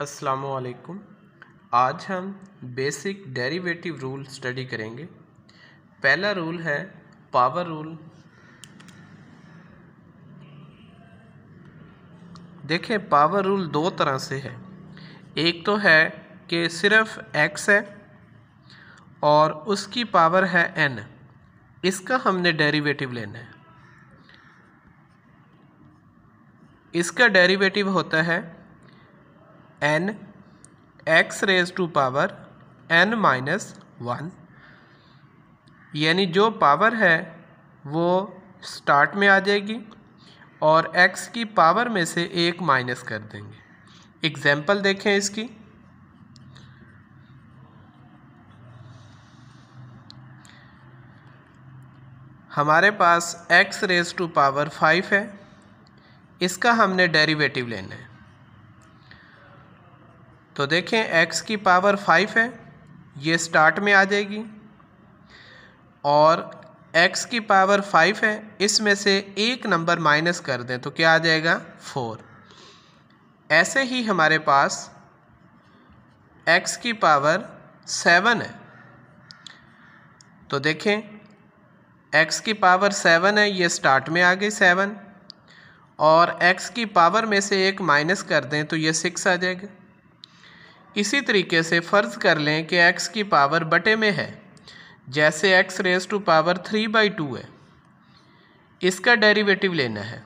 अस्सलाम वालेकुम आज हम बेसिक डेरिवेटिव रूल स्टडी करेंगे पहला रूल है पावर रूल देखिए पावर रूल दो तरह से है एक तो है कि सिर्फ x है और उसकी पावर है n इसका हमने डेरिवेटिव लेना है इसका डेरिवेटिव होता है N X raise to power N minus one यानी जो पावर है वो स्टार्ट में आ जाएगी और एक्स की पावर में से एक माइनस कर देंगे एग्ज़ाम्पल देखें इसकी हमारे पास X raise to power five है इसका हमने डेरिवेटिव लेना है तो देखें x की पावर फाइव है ये स्टार्ट में आ जाएगी और x की पावर फाइव है इसमें से एक नंबर माइनस कर दें तो क्या आ जाएगा फोर ऐसे ही हमारे पास x की पावर सेवन है तो देखें x की पावर सेवन है ये स्टार्ट में आ गई सेवन और x की पावर में से एक माइनस कर दें तो ये सिक्स आ जाएगा इसी तरीके से फ़र्ज़ कर लें कि x की पावर बटे में है जैसे x raise to power three by two है इसका डेरिवेटिव लेना है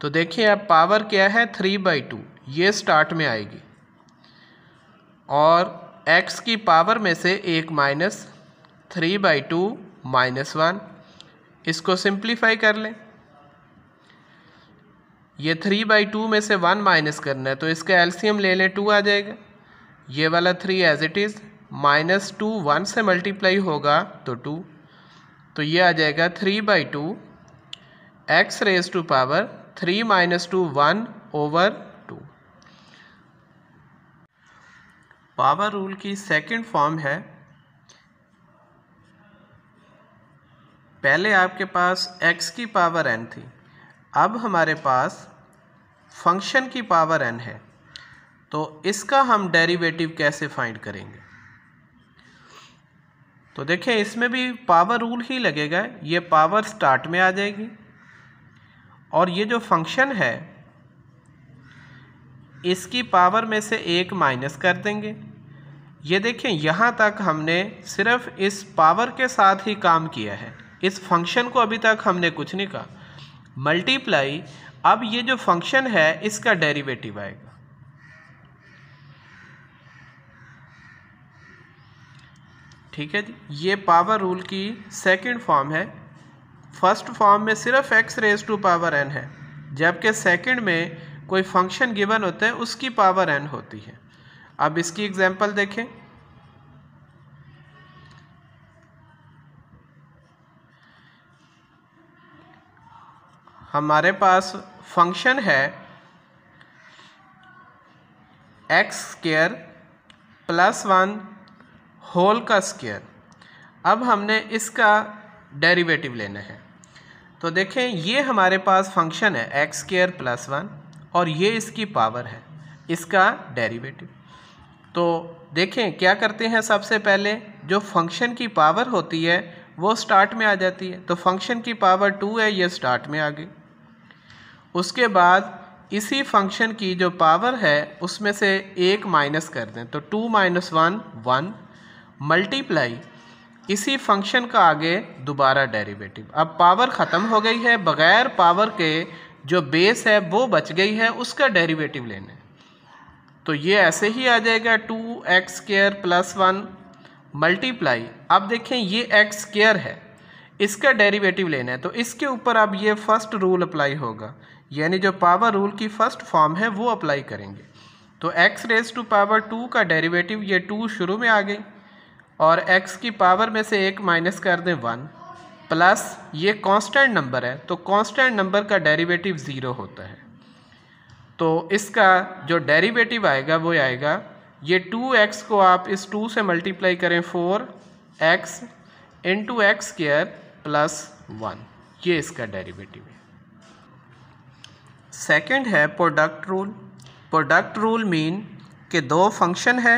तो देखिए अब पावर क्या है थ्री बाई टू ये स्टार्ट में आएगी और x की पावर में से एक minus three by two minus one इसको सिंप्लीफाई कर लें ये थ्री बाई टू में से वन माइनस करना है तो इसका एल्सीयम ले लें टू आ जाएगा ये वाला three as it is minus two one से मल्टीप्लाई होगा तो टू तो ये आ जाएगा three by two X raise to power three minus two one over two power rule की सेकंड फॉर्म है पहले आपके पास x की पावर n थी अब हमारे पास फंक्शन की पावर एन है तो इसका हम डेरिवेटिव कैसे फाइंड करेंगे तो देखें इसमें भी पावर रूल ही लगेगा ये पावर स्टार्ट में आ जाएगी और ये जो फंक्शन है इसकी पावर में से एक माइनस कर देंगे ये देखें यहाँ तक हमने सिर्फ इस पावर के साथ ही काम किया है इस फंक्शन को अभी तक हमने कुछ नहीं कहा मल्टीप्लाई अब ये जो फंक्शन है इसका डेरिवेटिव आएगा ठीक है जी ये पावर रूल की सेकंड फॉर्म है फर्स्ट फॉर्म में सिर्फ X raise to power N है जबकि सेकंड में कोई फंक्शन गिवन होता है उसकी पावर एन होती है अब इसकी एग्जांपल देखें हमारे पास फंक्शन है X square plus one whole का स्केयर अब हमने इसका डेरिवेटिव लेना है तो देखें ये हमारे पास फंक्शन है एक्स स्केयर प्लस वन और ये इसकी पावर है इसका डेरिवेटिव तो देखें क्या करते हैं सबसे पहले जो फंक्शन की पावर होती है वो स्टार्ट में आ जाती है तो फंक्शन की पावर टू है ये स्टार्ट में आ गई उसके बाद इसी फंक्शन की जो पावर है उसमें से एक माइनस कर दें तो two minus one one multiply इसी फंक्शन का आगे दोबारा डेरिवेटिव अब पावर ख़त्म हो गई है बग़ैर पावर के जो बेस है वो बच गई है उसका डेरिवेटिव लेने तो ये ऐसे ही आ जाएगा two x square plus one multiply अब देखें ये एक्स केयर है इसका डेरिवेटिव लेना है तो इसके ऊपर अब ये फर्स्ट रूल अप्लाई होगा यानी जो पावर रूल की फर्स्ट फॉर्म है वो अप्लाई करेंगे तो x raise to power two का डेरिवेटिव ये टू शुरू में आ गई और एक्स की पावर में से एक माइनस कर दें वन प्लस ये कांस्टेंट नंबर है तो कांस्टेंट नंबर का डेरिवेटिव ज़ीरो होता है तो इसका जो डेरिवेटिव आएगा वो आएगा ये टू एक्स को आप इस टू से मल्टीप्लाई करें four x in two x square plus one ये इसका डेरिवेटिव है सेकंड है product rule product rule mean के दो फंक्शन है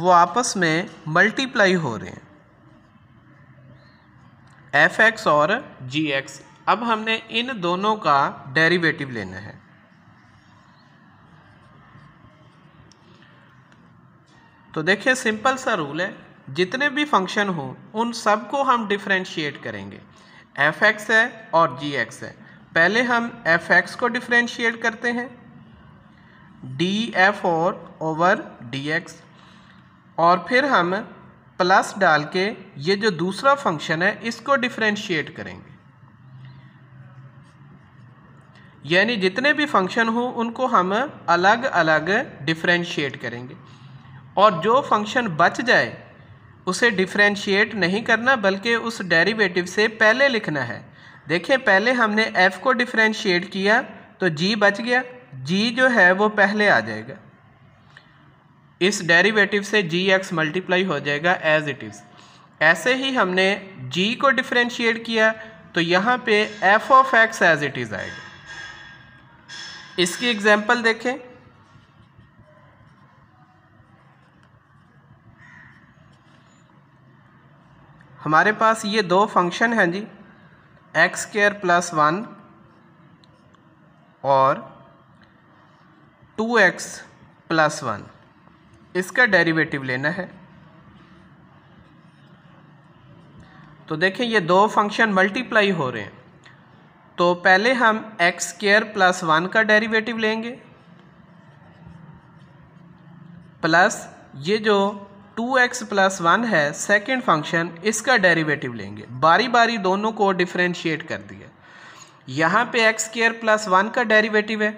वो आपस में मल्टीप्लाई हो रहे हैं एफ एक्स और जी एक्स अब हमने इन दोनों का डेरिवेटिव लेना है तो देखिए सिंपल सा रूल है जितने भी फंक्शन हों उन सब को हम डिफ्रेंशिएट करेंगे एफ एक्स है और जी एक्स है पहले हम एफ एक्स को डिफ्रेंशिएट करते हैं डी एफ और ओवर डी एक्स और फिर हम प्लस डाल के ये जो दूसरा फंक्शन है इसको डिफ्रेंशिएट करेंगे यानी जितने भी फंक्शन हो उनको हम अलग अलग डिफ्रेंशिएट करेंगे और जो फंक्शन बच जाए उसे डिफ्रेंशिएट नहीं करना बल्कि उस डेरिवेटिव से पहले लिखना है देखें पहले हमने f को डिफ्रेंशिएट किया तो g बच गया g जो है वो पहले आ जाएगा इस डेरिवेटिव से जी एक्स मल्टीप्लाई हो जाएगा एज इट इज़ ऐसे ही हमने g को डिफ्रेंशिएट किया तो यहाँ पे f of x as it is आएगा इसकी एग्जांपल देखें हमारे पास ये दो फंक्शन हैं g x square plus one और टू एक्स प्लस वन इसका डेरिवेटिव लेना है तो देखें ये दो फंक्शन मल्टीप्लाई हो रहे हैं तो पहले हम एक्स स्केयर प्लस वन का डेरिवेटिव लेंगे प्लस ये जो टू एक्स प्लस वन है सेकेंड फंक्शन इसका डेरिवेटिव लेंगे बारी बारी दोनों को डिफ्रेंशिएट कर दिया यहाँ पे एक्स केयर प्लस वन का डेरिवेटिव है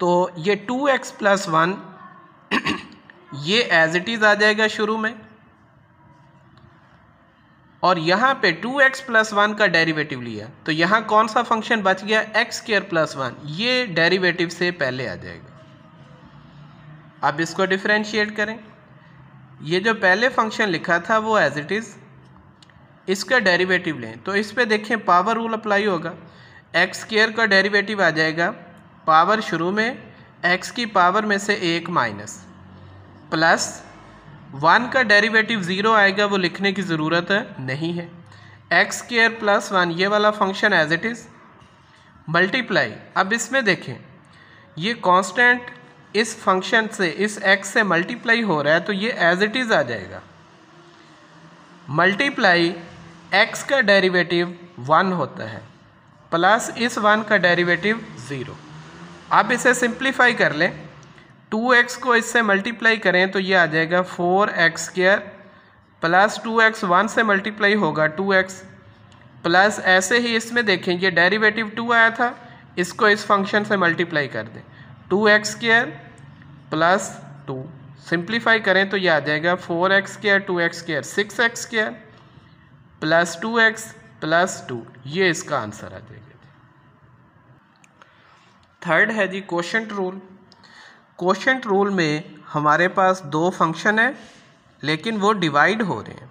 तो ये टू एक्स प्लस वन ये एज इट इज़ आ जाएगा शुरू में और यहाँ पे टू एक्स प्लस वन का डेरिवेटिव लिया तो यहाँ कौन सा फंक्शन बच गया एक्स केयर प्लस वन ये डेरिवेटिव से पहले आ जाएगा अब इसको डिफ्रेंशिएट करें ये जो पहले फंक्शन लिखा था वो एज इट इज़ इसका डेरिवेटिव लें तो इस पर देखें पावर रूल अप्लाई होगा एक्स केयर का डेरिवेटिव आ जाएगा पावर शुरू में एक्स की पावर में से एक माइनस प्लस वन का डेरिवेटिव ज़ीरो आएगा वो लिखने की ज़रूरत नहीं है एक्स केयर प्लस वन ये वाला function as it is multiply अब इसमें देखें ये कांस्टेंट इस फंक्शन से इस एक्स से मल्टीप्लाई हो रहा है तो ये एज इट इज़ आ जाएगा मल्टीप्लाई एक्स का डेरिवेटिव वन होता है प्लस इस वन का डेरिवेटिव ज़ीरो अब इसे सिंप्लीफाई कर लें टू एक्स को इससे मल्टीप्लाई करें तो ये आ जाएगा four x square plus two x one से मल्टीप्लाई होगा टू एक्स प्लस ऐसे ही इसमें देखें ये डेरिवेटिव टू आया था इसको इस फंक्शन से मल्टीप्लाई कर दें two x square plus two simplify करें तो ये आ जाएगा four x square two x square six x square plus two x plus two ये इसका आंसर आ जाएगा थर्ड है जी क्वेश्चन रूल क्वेश्चन रूल में हमारे पास दो फंक्शन है लेकिन वो डिवाइड हो रहे हैं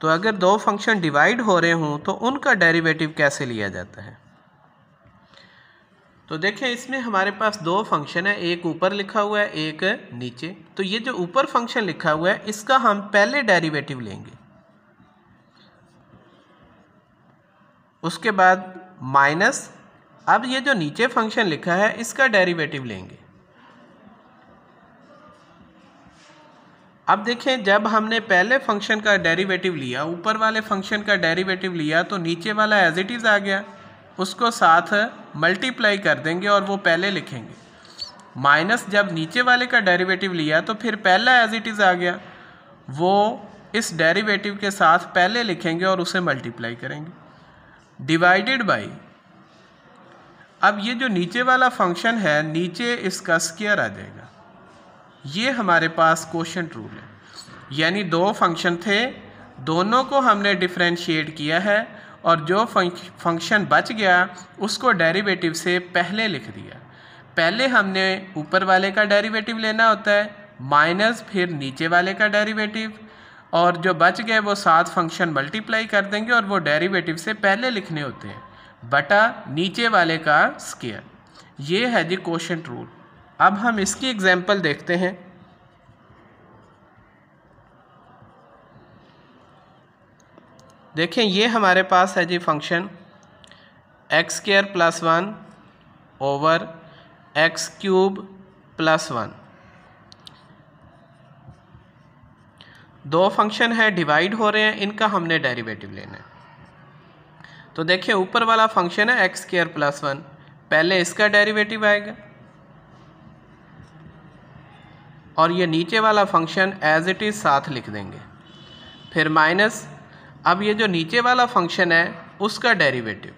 तो अगर दो फंक्शन डिवाइड हो रहे हों तो उनका डेरिवेटिव कैसे लिया जाता है तो देखें इसमें हमारे पास दो फंक्शन है एक ऊपर लिखा हुआ है एक नीचे तो ये जो ऊपर फंक्शन लिखा हुआ है इसका हम पहले डेरिवेटिव लेंगे उसके बाद माइनस अब ये जो नीचे फंक्शन लिखा है इसका डेरिवेटिव लेंगे अब देखें जब हमने पहले फंक्शन का डेरिवेटिव लिया ऊपर वाले फंक्शन का डेरिवेटिव लिया तो नीचे वाला एज इट इज़ आ गया उसको साथ मल्टीप्लाई कर देंगे और वो पहले लिखेंगे माइनस जब नीचे वाले का डेरिवेटिव लिया तो फिर पहला एज इट इज़ आ गया वो इस डेरिवेटिव के साथ पहले लिखेंगे और उसे मल्टीप्लाई करेंगे डिवाइडेड बाई अब ये जो नीचे वाला फंक्शन है नीचे इसका स्केयर आ जाएगा ये हमारे पास क्वेश्चन रूल है यानी दो फंक्शन थे दोनों को हमने डिफ्रेंशिएट किया है और जो फंक्शन बच गया उसको डेरिवेटिव से पहले लिख दिया पहले हमने ऊपर वाले का डेरिवेटिव लेना होता है माइनस फिर नीचे वाले का डेरिवेटिव और जो बच गए वो सात फंक्शन मल्टीप्लाई कर देंगे और वो डेरिवेटिव से पहले लिखने होते हैं बटा नीचे वाले का स्केयर ये है जी क्वेश्चन रूल अब हम इसकी एग्जाम्पल देखते हैं देखें ये हमारे पास है g function x square plus one over x cube plus one दो फंक्शन है डिवाइड हो रहे हैं इनका हमने डेरिवेटिव लेना है तो देखिए ऊपर वाला फंक्शन है एक्स स्केयर प्लस वन पहले इसका डेरिवेटिव आएगा और ये नीचे वाला फंक्शन एज इट इज़ साथ लिख देंगे फिर माइनस अब ये जो नीचे वाला फंक्शन है उसका डेरिवेटिव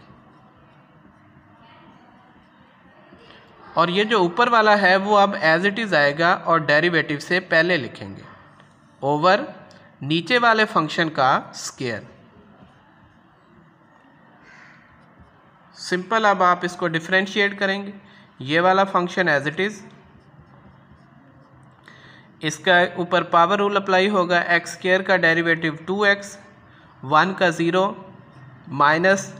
और ये जो ऊपर वाला है वो अब एज इट इज़ आएगा और डेरिवेटिव से पहले लिखेंगे ओवर नीचे वाले फंक्शन का स्केयर सिंपल अब आप इसको डिफ्रेंशिएट करेंगे ये वाला फंक्शन एज इट इज़ इसका ऊपर पावर रूल अप्लाई होगा एक्स स्केयर का डेरिवेटिव टू एक्स वन का ज़ीरो माइनस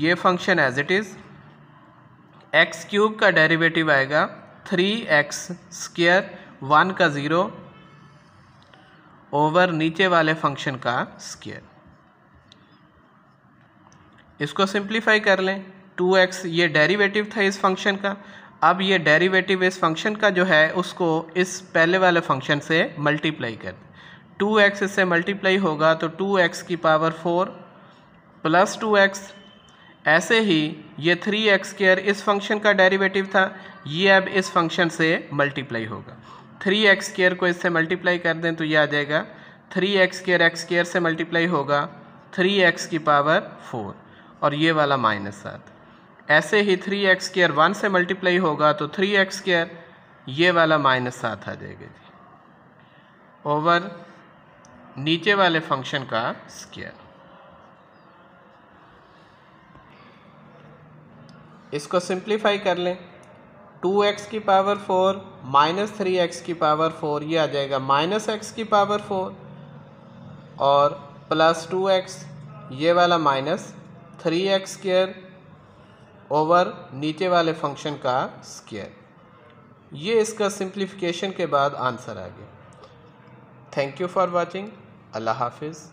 ये function as it is x cube का डेरिवेटिव आएगा थ्री एक्स स्क्र वन का ज़ीरो ओवर नीचे वाले फंक्शन का स्क्र इसको सिंप्लीफाई कर लें टू एक्स ये डेरिवेटिव था इस फंक्शन का अब ये डेरिवेटिव इस फंक्शन का जो है उसको इस पहले वाले फंक्शन से मल्टीप्लाई कर दें टू एक्स इससे मल्टीप्लाई होगा तो टू एक्स की power four plus two x ऐसे ही ये थ्री एक्स स्केयर इस फंक्शन का डेरिवेटिव था ये अब इस फंक्शन से मल्टीप्लाई होगा थ्री एक्स स्केयर को इससे मल्टीप्लाई कर दें तो ये आ जाएगा three x square x square से मल्टीप्लाई होगा थ्री एक्स की पावर फोर और ये वाला माइनस सात ऐसे ही थ्री एक्स स्केयर वन से मल्टीप्लाई होगा तो थ्री एक्स स्केयर ये वाला माइनस सात आ जाएगा जी ओवर नीचे वाले फंक्शन का स्केयर इसको सिंप्लीफाई कर लें टू एक्स की power four minus three x की पावर फोर ये आ जाएगा माइनस एक्स की पावर फोर और प्लस टू एक्स ये वाला minus three x square over नीचे वाले फंक्शन का स्केयर ये इसका सिंप्लीफिकेशन के बाद आंसर आ गया thank you for watching Allah Hafiz.